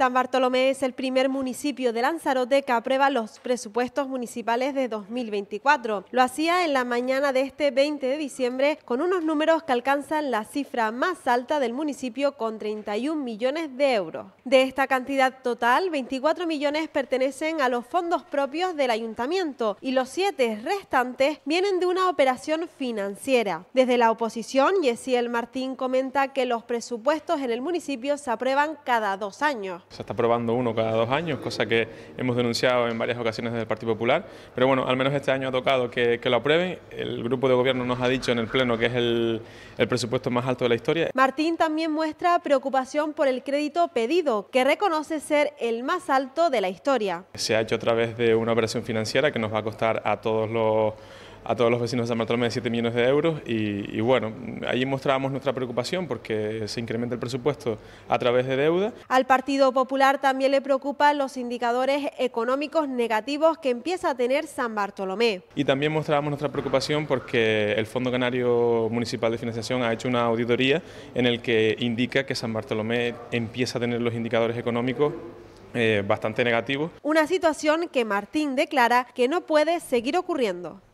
San Bartolomé es el primer municipio de Lanzarote que aprueba los presupuestos municipales de 2024. Lo hacía en la mañana de este 20 de diciembre con unos números que alcanzan la cifra más alta del municipio con 31 millones de euros. De esta cantidad total, 24 millones pertenecen a los fondos propios del ayuntamiento y los 7 restantes vienen de una operación financiera. Desde la oposición, Yesiel Martín comenta que los presupuestos en el municipio se aprueban cada dos años. Se está aprobando uno cada dos años, cosa que hemos denunciado en varias ocasiones desde el Partido Popular. Pero bueno, al menos este año ha tocado que, que lo aprueben. El grupo de gobierno nos ha dicho en el Pleno que es el, el presupuesto más alto de la historia. Martín también muestra preocupación por el crédito pedido, que reconoce ser el más alto de la historia. Se ha hecho a través de una operación financiera que nos va a costar a todos los a todos los vecinos de San Bartolomé de 7 millones de euros y, bueno, ahí mostrábamos nuestra preocupación porque se incrementa el presupuesto a través de deuda. Al Partido Popular también le preocupan los indicadores económicos negativos que empieza a tener San Bartolomé. Y también mostrábamos nuestra preocupación porque el Fondo Canario Municipal de Financiación ha hecho una auditoría en el que indica que San Bartolomé empieza a tener los indicadores económicos eh, bastante negativos. Una situación que Martín declara que no puede seguir ocurriendo.